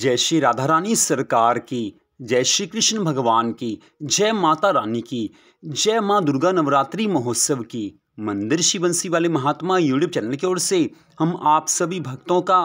जय श्री राधा रानी सरकार की जय श्री कृष्ण भगवान की जय माता रानी की जय माँ दुर्गा नवरात्रि महोत्सव की मंदिर शिवंशी वाले महात्मा यूट्यूब चैनल की ओर से हम आप सभी भक्तों का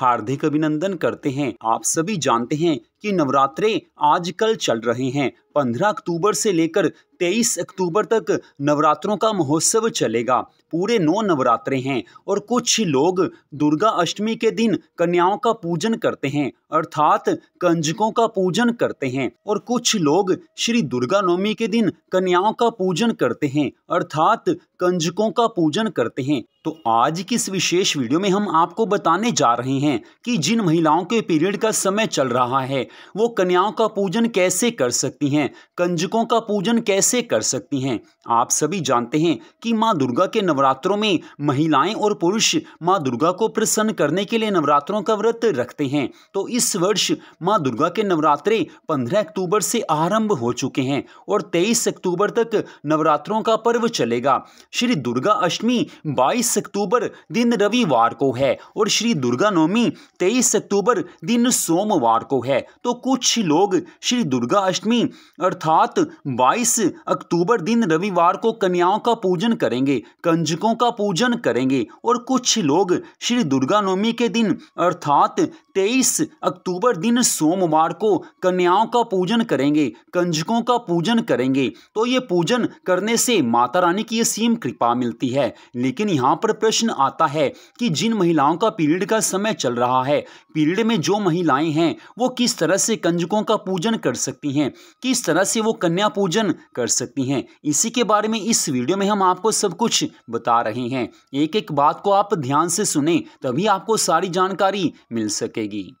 हार्दिक अभिनंदन करते हैं आप सभी जानते हैं कि नवरात्रे आजकल चल रहे हैं 15 अक्टूबर से लेकर 23 अक्टूबर तक नवरात्रों का महोत्सव चलेगा पूरे नौ नवरात्रे हैं और कुछ लोग दुर्गा अष्टमी के दिन कन्याओं का पूजन करते हैं अर्थात कंजकों का पूजन करते हैं और कुछ लोग श्री दुर्गा नवमी के दिन कन्याओं का पूजन करते हैं अर्थात कंजकों का पूजन करते हैं तो आज की इस विशेष वीडियो में हम आपको बताने जा रहे हैं कि जिन महिलाओं के पीरियड का समय चल रहा है वो कन्याओं का पूजन कैसे कर सकती हैं कंजकों का पूजन कैसे कर सकती हैं आप सभी जानते हैं कि माँ दुर्गा के नवरात्रों में महिलाएं और पुरुष माँ दुर्गा को प्रसन्न करने के लिए नवरात्रों का व्रत रखते हैं तो इस वर्ष माँ दुर्गा के नवरात्रे पंद्रह अक्टूबर से आरम्भ हो चुके हैं और तेईस अक्टूबर तक नवरात्रों का पर्व चलेगा श्री दुर्गा अष्टमी बाईस 23 अक्टूबर दिन रविवार को है और श्री दुर्गा नवमी 23 अक्टूबर दिन सोमवार को है तो कुछ लोग श्री दुर्गा अष्टमी अर्थात 22 अक्टूबर दिन रविवार को कन्याओं का पूजन करेंगे कंजकों का पूजन करेंगे और कुछ लोग श्री दुर्गा नवमी के दिन अर्थात तेईस अक्टूबर दिन सोमवार को कन्याओं का पूजन करेंगे कंजकों का पूजन करेंगे तो ये पूजन करने से माता रानी की असीम कृपा मिलती है लेकिन यहाँ पर प्रश्न आता है कि जिन महिलाओं का पीरियड का समय चल रहा है पीरियड में जो महिलाएं हैं वो किस तरह से कंजकों का पूजन कर सकती हैं किस तरह से वो कन्या पूजन कर सकती हैं इसी के बारे में इस वीडियो में हम आपको सब कुछ बता रहे हैं एक एक बात को आप ध्यान से सुने तभी आपको सारी जानकारी मिल सके सकेगी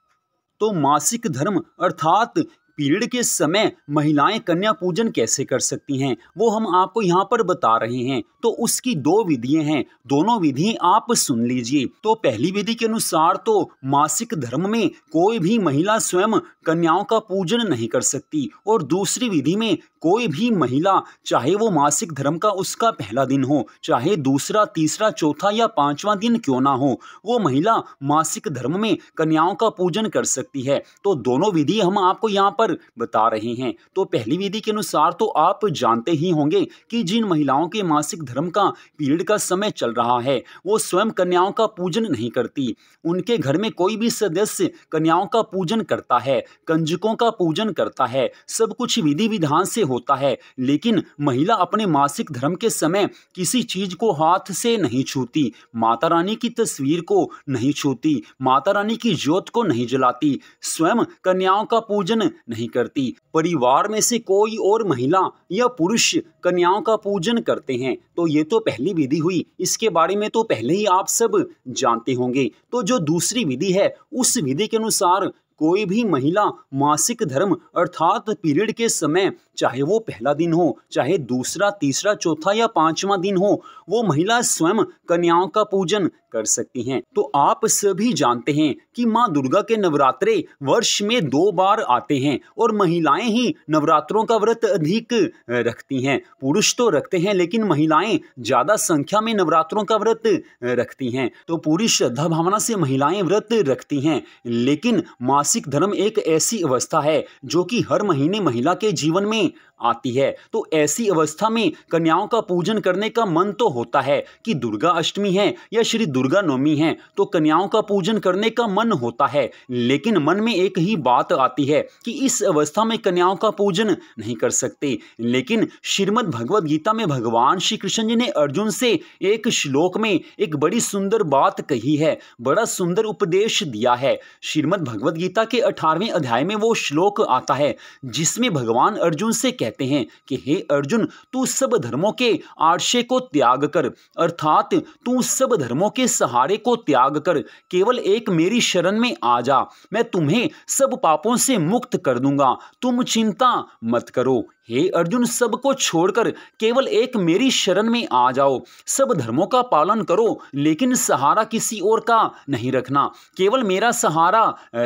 तो मासिक धर्म अर्थात पीरियड के समय महिलाएं कन्या पूजन कैसे कर सकती हैं वो हम आपको यहाँ पर बता रहे हैं तो उसकी दो विधियां हैं दोनों विधि आप सुन लीजिए तो पहली विधि के अनुसार तो मासिक धर्म में कोई भी महिला स्वयं कन्याओं का पूजन नहीं कर सकती और दूसरी विधि में कोई भी महिला चाहे वो मासिक धर्म का उसका पहला दिन हो चाहे दूसरा तीसरा चौथा या पांचवा दिन क्यों ना हो वो महिला मासिक धर्म में कन्याओं का पूजन कर सकती है तो दोनों विधि हम आपको यहाँ पर बता रहे हैं तो पहली विधि के अनुसार तो आप जानते ही होंगे कि जिन महिलाओं के मासिक धर्म का पीरियड का समय चल रहा है वो स्वयं कन्याओं का पूजन नहीं करती उनके घर में कोई भी सदस्य कन्याओं का पूजन करता है कंजकों का पूजन करता है सब कुछ विधि विधान से होता है लेकिन महिला अपने मासिक धर्म के समय किसी चीज को हाथ से नहीं छूती माता रानी की तस्वीर को नहीं छूती माता रानी की ज्योत को नहीं जलाती स्वयं कन्याओं का पूजन नहीं करती परिवार में से कोई और महिला या पुरुष कन्याओं का पूजन करते हैं तो ये तो पहली विधि हुई इसके बारे में तो पहले ही आप सब जानते होंगे तो जो दूसरी विधि है उस विधि के अनुसार कोई भी महिला मासिक धर्म अर्थात पीरियड के समय चाहे वो पहला दिन हो चाहे दूसरा तीसरा चौथा या पांचवा दिन हो वो महिला स्वयं कन्याओं का पूजन कर सकती हैं तो आप सभी जानते हैं कि माँ दुर्गा के नवरात्रे वर्ष में दो बार आते हैं और महिलाएं ही नवरात्रों का व्रत अधिक रखती हैं पुरुष तो रखते हैं लेकिन महिलाएं ज़्यादा संख्या में नवरात्रों का व्रत रखती हैं तो पूरी श्रद्धा भावना से महिलाएं व्रत रखती हैं लेकिन मासिक धर्म एक ऐसी अवस्था है जो कि हर महीने महिला के जीवन में आती है तो ऐसी अवस्था में कन्याओं का पूजन करने का मन तो होता है कि दुर्गा अष्टमी है या श्री दुर्गा नवमी है तो कन्याओं का पूजन करने का मन होता है लेकिन मन में एक ही बात आती है कि इस अवस्था में कन्याओं का पूजन नहीं कर सकते लेकिन श्रीमद भगवद गीता में भगवान श्री कृष्ण जी ने अर्जुन से एक श्लोक में एक बड़ी सुंदर बात कही है बड़ा सुंदर उपदेश दिया है श्रीमद भगवद गीता के अठारहवें अध्याय में वो श्लोक आता है जिसमें भगवान अर्जुन से कह कहते हैं कि हे अर्जुन तू सब धर्मों के आर्शे को त्याग कर अर्थात तू सब धर्मों के सहारे को त्याग कर केवल एक मेरी शरण में आ जा मैं तुम्हें सब पापों से मुक्त कर दूंगा तुम चिंता मत करो हे अर्जुन सबको छोड़कर केवल एक मेरी शरण में आ जाओ सब धर्मों का पालन करो लेकिन सहारा किसी और का नहीं रखना केवल मेरा सहारा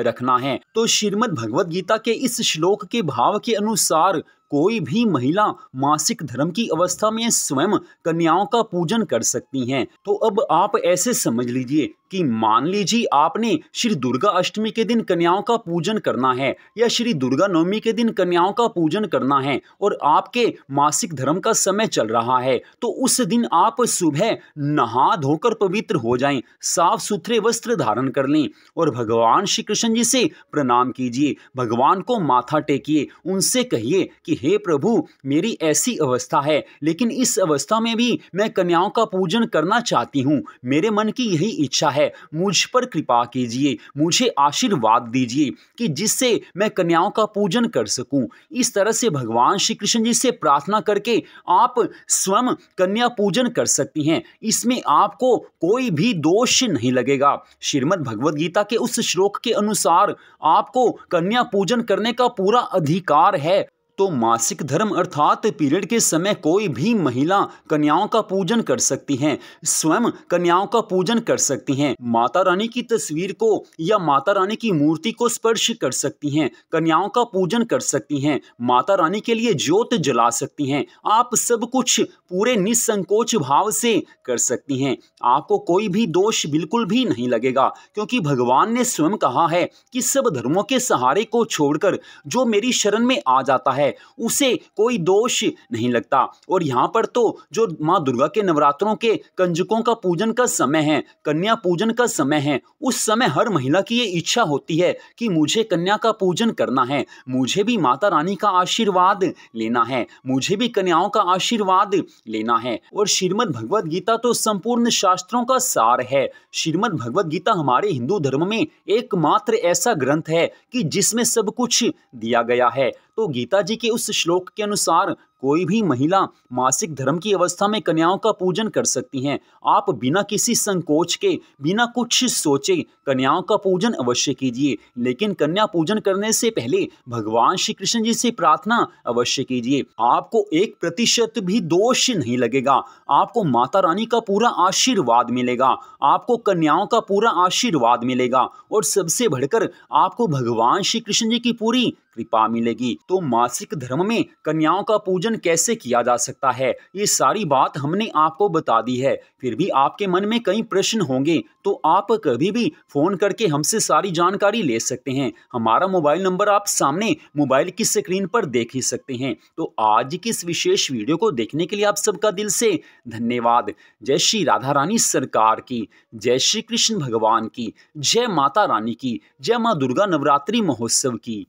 रखना है तो श्रीमद भगवद गीता के इस श्लोक के भाव के अनुसार कोई भी महिला मासिक धर्म की अवस्था में स्वयं कन्याओं का पूजन कर सकती हैं तो अब आप ऐसे समझ लीजिए कि मान लीजिए आपने श्री दुर्गा अष्टमी के दिन कन्याओं का पूजन करना है या श्री दुर्गा नवमी के दिन कन्याओं का पूजन करना है और आपके मासिक धर्म का समय चल रहा है तो उस दिन आप सुबह नहा धोकर पवित्र हो जाएं साफ सुथरे वस्त्र धारण कर लें और भगवान श्री कृष्ण जी से प्रणाम कीजिए भगवान को माथा टेकिए उनसे कहिए कि हे प्रभु मेरी ऐसी अवस्था है लेकिन इस अवस्था में भी मैं कन्याओं का पूजन करना चाहती हूँ मेरे मन की यही इच्छा है है मुझ पर कृपा कीजिए मुझे आशीर्वाद दीजिए कि जिससे मैं कन्याओं का पूजन कर सकूं इस तरह से भगवान श्री कृष्ण जी से प्रार्थना करके आप स्वयं कन्या पूजन कर सकती हैं इसमें आपको कोई भी दोष नहीं लगेगा श्रीमद भगवद गीता के उस श्लोक के अनुसार आपको कन्या पूजन करने का पूरा अधिकार है तो मासिक धर्म अर्थात पीरियड के समय कोई भी महिला कन्याओं का पूजन कर सकती हैं स्वयं कन्याओं का पूजन कर सकती हैं माता रानी की तस्वीर को या माता रानी की मूर्ति को स्पर्श कर सकती हैं कन्याओं का पूजन कर सकती हैं माता रानी के लिए ज्योत जला सकती हैं आप सब कुछ पूरे निसंकोच भाव से कर सकती हैं आपको कोई भी दोष बिल्कुल भी नहीं लगेगा क्योंकि भगवान ने स्वयं कहा है कि सब धर्मों के सहारे को छोड़कर जो मेरी शरण में आ जाता है है उसे कोई दोष नहीं लगता और यहाँ पर तो जो माँ दुर्गा के नवरात्रों के कंजकों का पूजन का समय है कन्या पूजन का समय है उस समय हर महिला की ये इच्छा होती है कि मुझे कन्या का पूजन करना है मुझे भी माता रानी का आशीर्वाद लेना है मुझे भी कन्याओं का आशीर्वाद लेना है और श्रीमद भगवद गीता तो संपूर्ण शास्त्रों का सार है श्रीमद भगवद गीता हमारे हिंदू धर्म में एकमात्र ऐसा ग्रंथ है कि जिसमें सब कुछ दिया गया है तो गीता जी के उस श्लोक के अनुसार कोई भी महिला मासिक धर्म की अवस्था में कन्याओं का पूजन कर सकती हैं आप बिना किसी संकोच के बिना कुछ सोचे कन्याओं का पूजन अवश्य कीजिए लेकिन कन्या पूजन करने से पहले भगवान श्री कृष्ण जी से प्रार्थना अवश्य कीजिए आपको एक प्रतिशत भी दोष नहीं लगेगा आपको माता रानी का पूरा आशीर्वाद मिलेगा आपको कन्याओं का पूरा आशीर्वाद मिलेगा और सबसे बढ़कर आपको भगवान श्री कृष्ण जी की पूरी कृपा मिलेगी तो मासिक धर्म में कन्याओं का पूजन नियोजन कैसे किया जा सकता है ये सारी बात हमने आपको बता दी है फिर भी आपके मन में कई प्रश्न होंगे तो आप कभी भी फ़ोन करके हमसे सारी जानकारी ले सकते हैं हमारा मोबाइल नंबर आप सामने मोबाइल की स्क्रीन पर देख ही सकते हैं तो आज की इस विशेष वीडियो को देखने के लिए आप सबका दिल से धन्यवाद जय श्री राधा रानी सरकार की जय श्री कृष्ण भगवान की जय माता रानी की जय माँ दुर्गा नवरात्रि महोत्सव की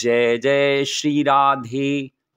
जय जय श्री राधे